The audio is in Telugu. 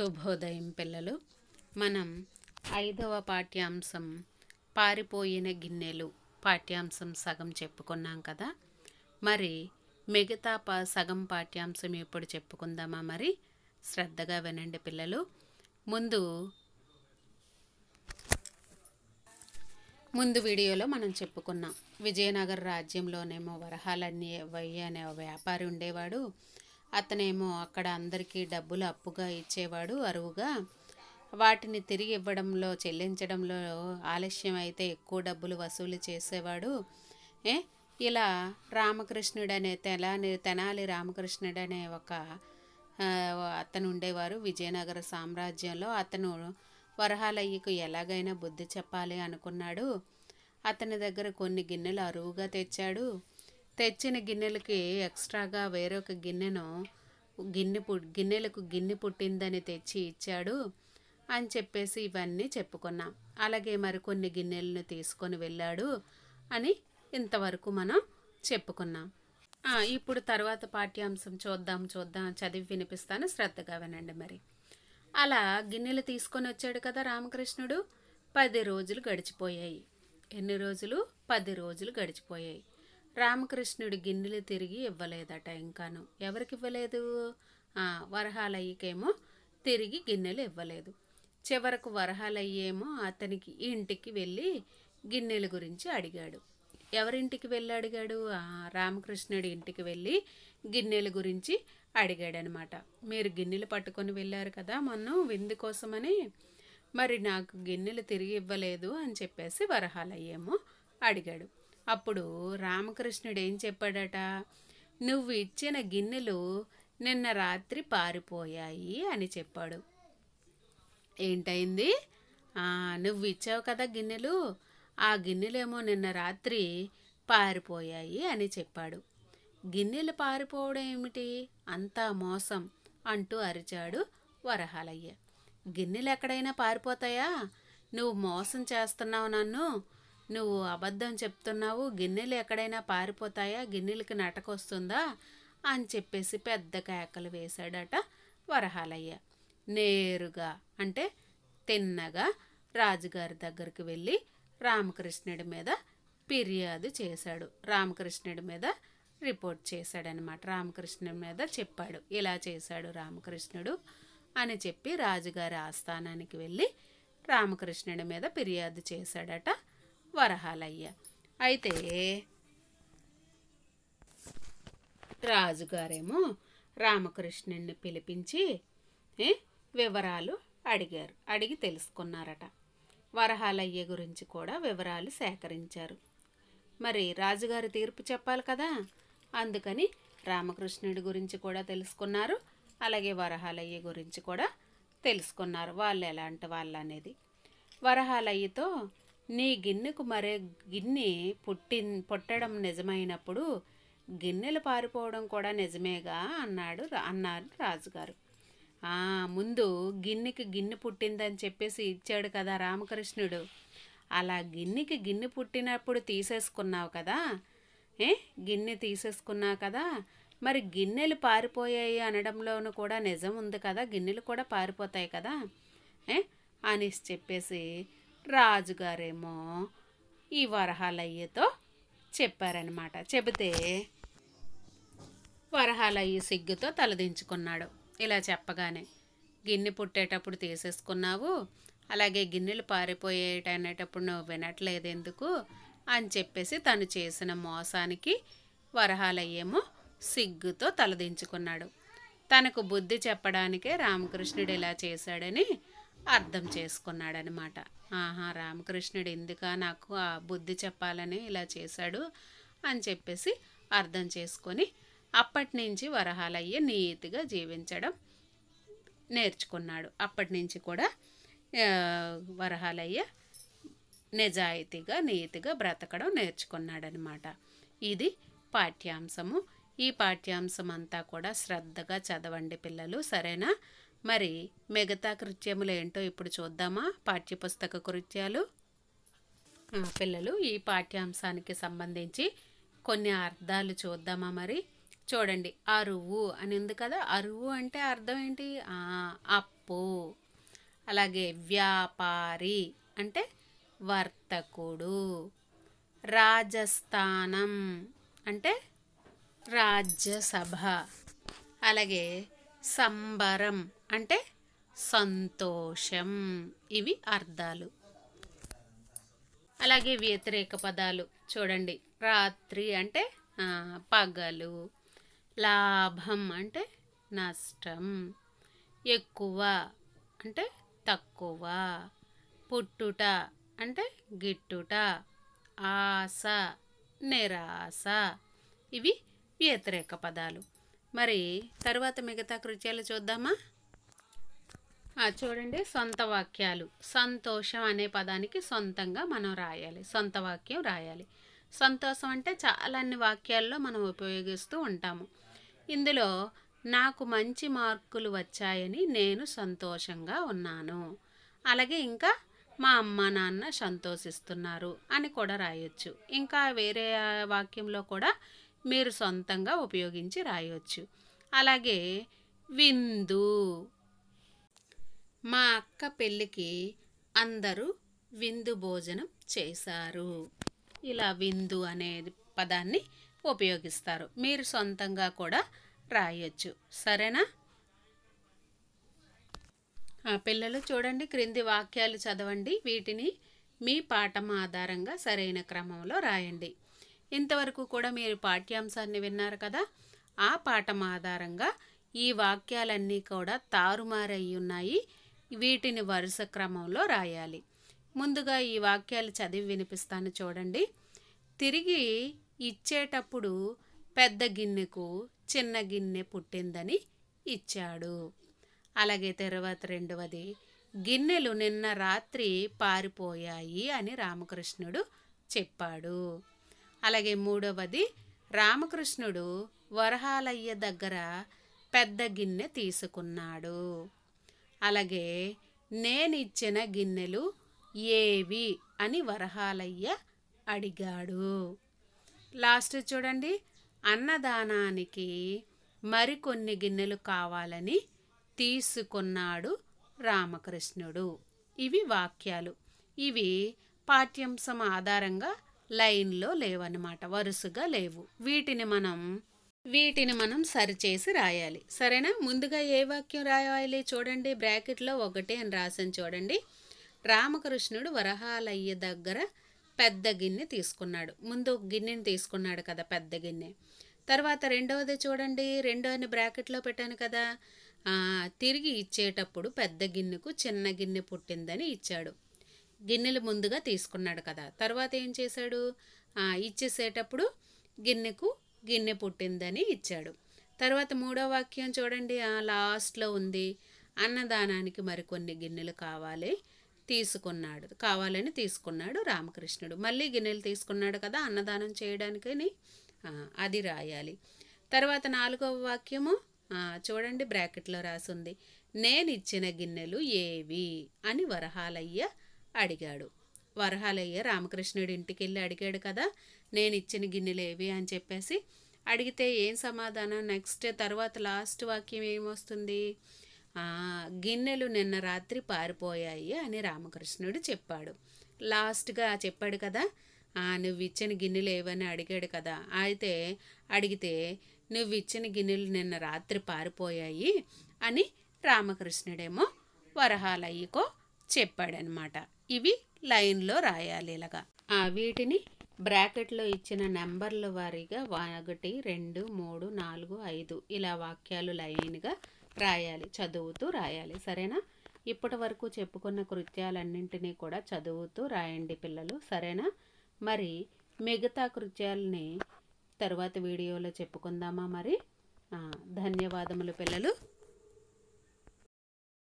శుభోదయం పిల్లలు మనం ఐదవ పాఠ్యాంశం పారిపోయిన గిన్నెలు పాఠ్యాంశం సగం చెప్పుకున్నాం కదా మరి మిగతా పా సగం పాఠ్యాంశం ఎప్పుడు చెప్పుకుందామా మరి శ్రద్ధగా వినండి పిల్లలు ముందు ముందు వీడియోలో మనం చెప్పుకున్నాం విజయనగర రాజ్యంలోనేమో వరహాలన్నీ వయ్యి అనే వ్యాపారి ఉండేవాడు అతనేమో అక్కడ అందరికీ డబ్బులు అప్పుగా ఇచ్చేవాడు అరువుగా వాటిని తిరిగి ఇవ్వడంలో చెల్లించడంలో ఆలస్యం అయితే ఎక్కువ డబ్బులు వసూలు చేసేవాడు ఏ ఇలా రామకృష్ణుడనే తెలాని తెనాలి రామకృష్ణుడు అనే ఒక అతను ఉండేవారు విజయనగర సామ్రాజ్యంలో అతను వరహాలయ్యకు ఎలాగైనా బుద్ధి చెప్పాలి అనుకున్నాడు అతని దగ్గర కొన్ని గిన్నెలు అరువుగా తెచ్చాడు తెచ్చిన గిన్నెలకి ఎక్స్ట్రాగా వేరొక గిన్నెను గిన్నె పు గిన్నెలకు గిన్నె పుట్టిందని తెచ్చి ఇచ్చాడు అని చెప్పేసి ఇవన్నీ చెప్పుకున్నాం అలాగే మరికొన్ని గిన్నెలను తీసుకొని వెళ్ళాడు అని ఇంతవరకు మనం చెప్పుకున్నాం ఇప్పుడు తర్వాత పాఠ్యాంశం చూద్దాం చూద్దాం చదివి వినిపిస్తాను శ్రద్ధగా వినండి మరి అలా గిన్నెలు తీసుకొని వచ్చాడు కదా రామకృష్ణుడు పది రోజులు గడిచిపోయాయి ఎన్ని రోజులు పది రోజులు గడిచిపోయాయి రామకృష్ణుడి గిన్నెలు తిరిగి ఇవ్వలేదట ఇంకాను ఎవరికి ఇవ్వలేదు వరహాలయ్యకేమో తిరిగి గిన్నెలు ఇవ్వలేదు చివరకు వరహాలయ్యేమో అతనికి ఇంటికి వెళ్ళి గిన్నెల గురించి అడిగాడు ఎవరింటికి వెళ్ళి అడిగాడు రామకృష్ణుడి ఇంటికి వెళ్ళి గిన్నెల గురించి అడిగాడనమాట మీరు గిన్నెలు పట్టుకొని వెళ్ళారు కదా మొన్న విందు కోసమని మరి నాకు గిన్నెలు తిరిగి ఇవ్వలేదు అని చెప్పేసి వరహాలయ్యేమో అడిగాడు అప్పుడు రామకృష్ణుడు ఏం చెప్పాడట నువ్వు ఇచ్చిన గిన్నెలు నిన్న రాత్రి పారిపోయాయి అని చెప్పాడు ఏంటైంది నువ్వు ఇచ్చావు కదా గిన్నెలు ఆ గిన్నెలేమో నిన్న రాత్రి పారిపోయాయి అని చెప్పాడు గిన్నెలు పారిపోవడం ఏమిటి అంతా మోసం అంటూ అరిచాడు వరహాలయ్య గిన్నెలు ఎక్కడైనా పారిపోతాయా నువ్వు మోసం చేస్తున్నావు నన్ను నువ్వు అబద్ధం చెప్తున్నావు గిన్నెలు ఎక్కడైనా పారిపోతాయా గిన్నెలకి నటకొస్తుందా అని చెప్పేసి పెద్ద కేకలు వేశాడట వరహాలయ్య నేరుగా అంటే తిన్నగా రాజుగారి దగ్గరికి వెళ్ళి రామకృష్ణుడి మీద ఫిర్యాదు చేశాడు రామకృష్ణుడి మీద రిపోర్ట్ చేశాడనమాట రామకృష్ణుడి మీద చెప్పాడు ఇలా చేశాడు రామకృష్ణుడు అని చెప్పి రాజుగారి ఆస్థానానికి వెళ్ళి రామకృష్ణుడి మీద ఫిర్యాదు చేశాడట వరహాలయ్య అయితే రాజుగారేమో రామకృష్ణుణ్ణి పిలిపించి వివరాలు అడిగారు అడిగి తెలుసుకున్నారట వరహాలయ్య గురించి కూడా వివరాలు సేకరించారు మరి రాజుగారి తీర్పు చెప్పాలి కదా అందుకని రామకృష్ణుడి గురించి కూడా తెలుసుకున్నారు అలాగే వరహాలయ్య గురించి కూడా తెలుసుకున్నారు వాళ్ళు ఎలాంటి వాళ్ళు అనేది వరహాలయ్యతో నీ గిన్నెకు మరే గిన్నె పుట్టి పుట్టడం నిజమైనప్పుడు గిన్నెలు పారిపోవడం కూడా నిజమేగా అన్నాడు అన్నారు రాజుగారు ముందు గిన్నెకి గిన్నె పుట్టిందని చెప్పేసి ఇచ్చాడు కదా రామకృష్ణుడు అలా గిన్నెకి గిన్నె పుట్టినప్పుడు తీసేసుకున్నావు కదా ఏ గిన్నె తీసేసుకున్నావు కదా మరి గిన్నెలు పారిపోయాయి అనడంలోనూ కూడా నిజం ఉంది కదా గిన్నెలు కూడా పారిపోతాయి కదా ఏ అని చెప్పేసి రాజుగారేమో ఈ వరహాలయ్యతో చెప్పారనమాట చెబితే వరహాలయ్య సిగ్గుతో తలదించుకున్నాడు ఇలా చెప్పగానే గిన్నె పుట్టేటప్పుడు తీసేసుకున్నావు అలాగే గిన్నెలు పారిపోయేటనేటప్పుడు నువ్వు వినట్లేదు ఎందుకు అని చెప్పేసి తను చేసిన మోసానికి వరహాలయ్యేమో సిగ్గుతో తలదించుకున్నాడు తనకు బుద్ధి చెప్పడానికే రామకృష్ణుడు ఇలా చేశాడని అర్థం చేసుకున్నాడనమాట ఆహా రామకృష్ణుడు ఎందుక నాకు ఆ బుద్ధి చెప్పాలని ఇలా చేశాడు అని చెప్పేసి అర్థం చేసుకొని అప్పటి నుంచి వరహాలయ్య నీతిగా జీవించడం నేర్చుకున్నాడు అప్పటి నుంచి కూడా వరహాలయ్య నిజాయితీగా నీతిగా బ్రతకడం నేర్చుకున్నాడనమాట ఇది పాఠ్యాంశము ఈ పాఠ్యాంశం అంతా కూడా శ్రద్ధగా చదవండి పిల్లలు సరేనా మరి మిగతా కృత్యములు ఏంటో ఇప్పుడు చూద్దామా పాఠ్యపుస్తక కృత్యాలు పిల్లలు ఈ పాఠ్యాంశానికి సంబంధించి కొన్ని అర్థాలు చూద్దామా మరి చూడండి అరువు అని ఉంది కదా అరువు అంటే అర్థం ఏంటి అప్పు అలాగే వ్యాపారి అంటే వర్తకుడు రాజస్థానం అంటే రాజ్యసభ అలాగే సంబరం అంటే సంతోషం ఇవి అర్థాలు అలాగే వ్యతిరేక పదాలు చూడండి రాత్రి అంటే పగలు లాభం అంటే నష్టం ఎక్కువ అంటే తక్కువ పుట్టుట అంటే గిట్టుట ఆశ నిరాశ ఇవి వ్యతిరేక పదాలు మరి తరువాత మిగతా కృత్యాలు చూద్దామా చూడండి సొంత వాక్యాలు సంతోషం అనే పదానికి సొంతంగా మనం రాయాలి సొంత వాక్యం రాయాలి సంతోషం అంటే చాలా అన్ని వాక్యాల్లో మనం ఉపయోగిస్తూ ఉంటాము ఇందులో నాకు మంచి మార్కులు వచ్చాయని నేను సంతోషంగా ఉన్నాను అలాగే ఇంకా మా అమ్మ నాన్న సంతోషిస్తున్నారు అని కూడా రాయొచ్చు ఇంకా వేరే వాక్యంలో కూడా మీరు సొంతంగా ఉపయోగించి రాయొచ్చు అలాగే విందు మా అక్క పెళ్ళికి అందరూ విందు భోజనం చేశారు ఇలా విందు అనే పదాన్ని ఉపయోగిస్తారు మీరు సొంతంగా కూడా రాయొచ్చు సరేనా ఆ పిల్లలు చూడండి క్రింది వాక్యాలు చదవండి వీటిని మీ పాఠం ఆధారంగా సరైన క్రమంలో రాయండి ఇంతవరకు కూడా మీరు పాఠ్యాంశాన్ని విన్నారు కదా ఆ పాఠం ఆధారంగా ఈ వాక్యాలన్నీ కూడా తారుమారయ్యి ఉన్నాయి వీటిని వరుస క్రమంలో రాయాలి ముందుగా ఈ వాక్యాలు చదివి వినిపిస్తాను చూడండి తిరిగి ఇచ్చేటప్పుడు పెద్ద గిన్నెకు చిన్న గిన్నె పుట్టిందని ఇచ్చాడు అలాగే తర్వాత రెండవది గిన్నెలు నిన్న రాత్రి పారిపోయాయి అని రామకృష్ణుడు చెప్పాడు అలాగే మూడవది రామకృష్ణుడు వరహాలయ్య దగ్గర పెద్ద గిన్నె తీసుకున్నాడు అలాగే నేనిచ్చిన గిన్నెలు ఏవి అని వరహాలయ్య అడిగాడు లాస్ట్ చూడండి అన్నదానానికి మరికొన్ని గిన్నెలు కావాలని తీసుకున్నాడు రామకృష్ణుడు ఇవి వాక్యాలు ఇవి పాఠ్యాంశం ఆధారంగా లైన్లో లేవన్నమాట వరుసగా లేవు వీటిని మనం వీటిని మనం సరిచేసి రాయాలి సరేనా ముందుగా ఏ వాక్యం రాయాలి చూడండి బ్రాకెట్లో ఒకటి అని రాసాను చూడండి రామకృష్ణుడు వరహాలయ్య దగ్గర పెద్ద గిన్నె తీసుకున్నాడు ముందు గిన్నెని తీసుకున్నాడు కదా పెద్ద గిన్నె తర్వాత రెండవది చూడండి రెండోని బ్రాకెట్లో పెట్టాను కదా తిరిగి ఇచ్చేటప్పుడు పెద్ద గిన్నెకు చిన్న గిన్నె పుట్టిందని ఇచ్చాడు గిన్నెలు ముందుగా తీసుకున్నాడు కదా తర్వాత ఏం చేశాడు ఇచ్చేసేటప్పుడు గిన్నెకు గిన్నె పుట్టిందని ఇచ్చాడు తర్వాత మూడో వాక్యం చూడండి ఆ లాస్ట్లో ఉంది అన్నదానానికి మరికొన్ని గిన్నెలు కావాలి తీసుకున్నాడు కావాలని తీసుకున్నాడు రామకృష్ణుడు మళ్ళీ గిన్నెలు తీసుకున్నాడు కదా అన్నదానం చేయడానికని అది రాయాలి తర్వాత నాలుగవ వాక్యము చూడండి బ్రాకెట్లో రాసుంది నేనిచ్చిన గిన్నెలు ఏవి అని వరహాలయ్య అడిగాడు వరహాలయ్య రామకృష్ణుడి ఇంటికి వెళ్ళి అడిగాడు కదా నేను ఇచ్చిన గిన్నెలేవి అని చెప్పేసి అడిగితే ఏం సమాధానం నెక్స్ట్ తర్వాత లాస్ట్ వాక్యం ఏమొస్తుంది గిన్నెలు నిన్న రాత్రి పారిపోయాయి అని రామకృష్ణుడు చెప్పాడు లాస్ట్గా చెప్పాడు కదా నువ్వు ఇచ్చిన గిన్నెలు ఏవని అడిగాడు కదా అయితే అడిగితే నువ్వు ఇచ్చిన గిన్నెలు నిన్న రాత్రి పారిపోయాయి అని రామకృష్ణుడేమో వరహాలయ్యకో చెప్పాడనమాట ఇవి లైన్లో రాయాలి ఇలాగా వీటిని బ్రాకెట్లో ఇచ్చిన నెంబర్ల వారీగా ఒకటి రెండు మూడు నాలుగు ఐదు ఇలా వాక్యాలు లైన్గా రాయాలి చదువుతూ రాయాలి సరేనా ఇప్పటి వరకు చెప్పుకున్న కృత్యాలన్నింటినీ కూడా చదువుతూ రాయండి పిల్లలు సరేనా మరి మిగతా కృత్యాలని తర్వాత వీడియోలో చెప్పుకుందామా మరి ధన్యవాదములు పిల్లలు